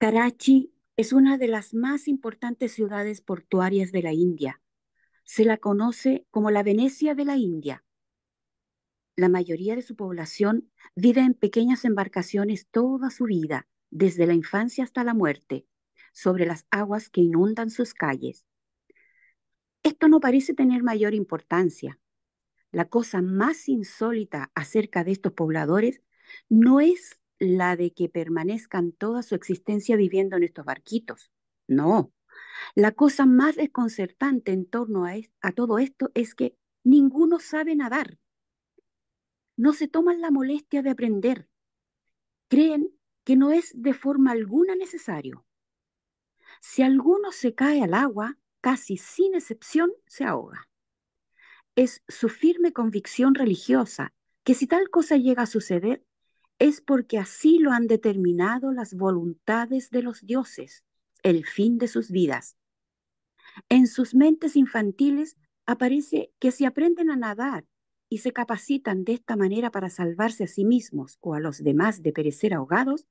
Karachi es una de las más importantes ciudades portuarias de la India. Se la conoce como la Venecia de la India. La mayoría de su población vive en pequeñas embarcaciones toda su vida, desde la infancia hasta la muerte, sobre las aguas que inundan sus calles. Esto no parece tener mayor importancia. La cosa más insólita acerca de estos pobladores no es la de que permanezcan toda su existencia viviendo en estos barquitos. No. La cosa más desconcertante en torno a, todo esto es que ninguno sabe nadar. No se toman la molestia de aprender. Creen que no es de forma alguna necesario. Si alguno se cae al agua, casi sin excepción se ahoga. Es su firme convicción religiosa que si tal cosa llega a suceder, es porque así lo han determinado las voluntades de los dioses, el fin de sus vidas. En sus mentes infantiles aparece que si aprenden a nadar y se capacitan de esta manera para salvarse a sí mismos o a los demás de perecer ahogados,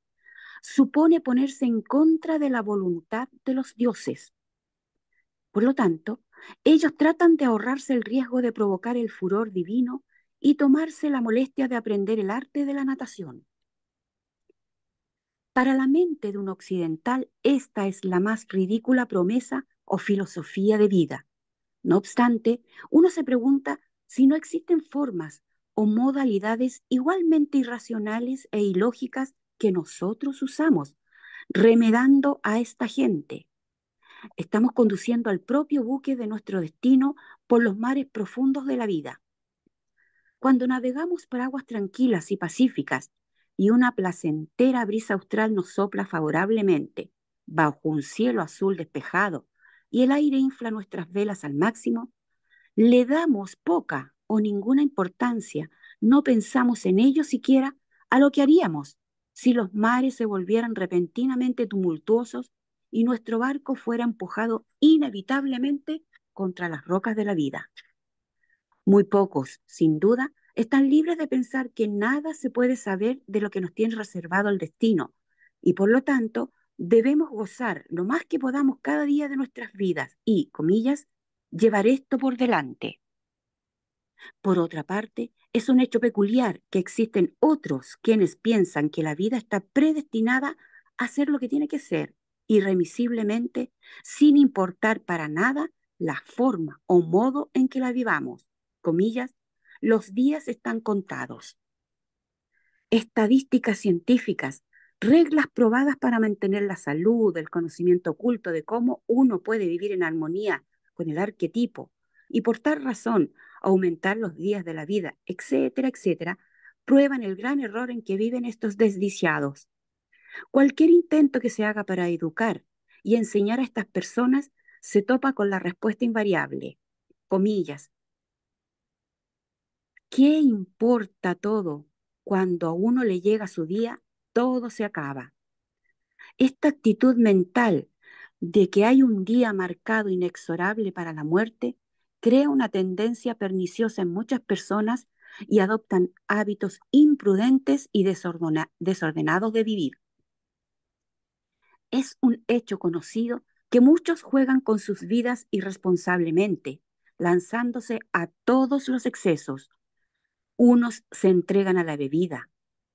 supone ponerse en contra de la voluntad de los dioses. Por lo tanto, ellos tratan de ahorrarse el riesgo de provocar el furor divino y tomarse la molestia de aprender el arte de la natación. Para la mente de un occidental, esta es la más ridícula promesa o filosofía de vida. No obstante, uno se pregunta si no existen formas o modalidades igualmente irracionales e ilógicas que nosotros usamos, remedando a esta gente. Estamos conduciendo al propio buque de nuestro destino por los mares profundos de la vida. Cuando navegamos por aguas tranquilas y pacíficas y una placentera brisa austral nos sopla favorablemente, bajo un cielo azul despejado y el aire infla nuestras velas al máximo, le damos poca o ninguna importancia, no pensamos en ello siquiera a lo que haríamos si los mares se volvieran repentinamente tumultuosos y nuestro barco fuera empujado inevitablemente contra las rocas de la vida. Muy pocos, sin duda, están libres de pensar que nada se puede saber de lo que nos tiene reservado el destino y por lo tanto debemos gozar lo más que podamos cada día de nuestras vidas y, comillas, llevar esto por delante. Por otra parte, es un hecho peculiar que existen otros quienes piensan que la vida está predestinada a ser lo que tiene que ser, irremisiblemente, sin importar para nada la forma o modo en que la vivamos comillas, los días están contados. Estadísticas científicas, reglas probadas para mantener la salud, el conocimiento oculto de cómo uno puede vivir en armonía con el arquetipo y por tal razón aumentar los días de la vida, etcétera, etcétera, prueban el gran error en que viven estos desdiciados. Cualquier intento que se haga para educar y enseñar a estas personas se topa con la respuesta invariable. Comillas, ¿Qué importa todo cuando a uno le llega su día? Todo se acaba. Esta actitud mental de que hay un día marcado inexorable para la muerte crea una tendencia perniciosa en muchas personas y adoptan hábitos imprudentes y desordenados de vivir. Es un hecho conocido que muchos juegan con sus vidas irresponsablemente, lanzándose a todos los excesos, unos se entregan a la bebida,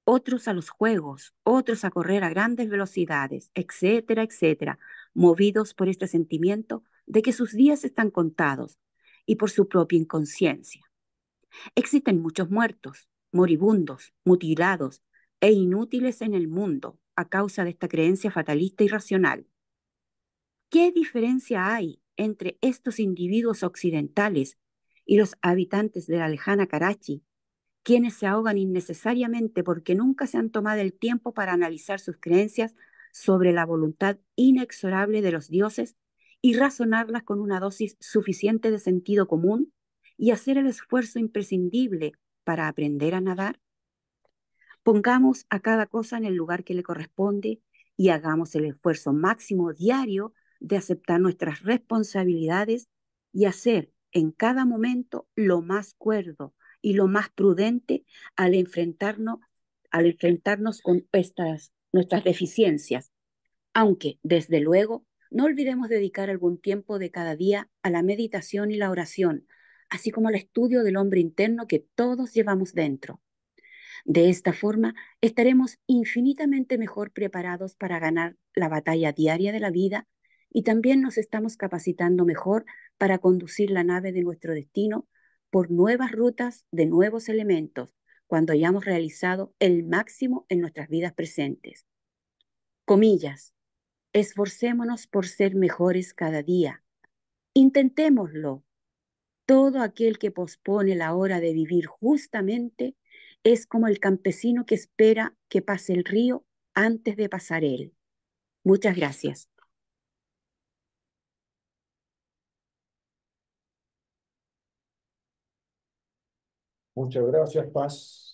otros a los juegos, otros a correr a grandes velocidades, etcétera, etcétera, movidos por este sentimiento de que sus días están contados y por su propia inconsciencia. Existen muchos muertos, moribundos, mutilados e inútiles en el mundo a causa de esta creencia fatalista y racional. ¿Qué diferencia hay entre estos individuos occidentales y los habitantes de la lejana Karachi quienes se ahogan innecesariamente porque nunca se han tomado el tiempo para analizar sus creencias sobre la voluntad inexorable de los dioses y razonarlas con una dosis suficiente de sentido común y hacer el esfuerzo imprescindible para aprender a nadar? Pongamos a cada cosa en el lugar que le corresponde y hagamos el esfuerzo máximo diario de aceptar nuestras responsabilidades y hacer en cada momento lo más cuerdo, y lo más prudente al enfrentarnos, al enfrentarnos con estas, nuestras deficiencias, aunque, desde luego, no olvidemos dedicar algún tiempo de cada día a la meditación y la oración, así como al estudio del hombre interno que todos llevamos dentro. De esta forma, estaremos infinitamente mejor preparados para ganar la batalla diaria de la vida y también nos estamos capacitando mejor para conducir la nave de nuestro destino por nuevas rutas de nuevos elementos cuando hayamos realizado el máximo en nuestras vidas presentes. Comillas, esforcémonos por ser mejores cada día. Intentémoslo. Todo aquel que pospone la hora de vivir justamente es como el campesino que espera que pase el río antes de pasar él. Muchas gracias. Muchas gracias, Paz.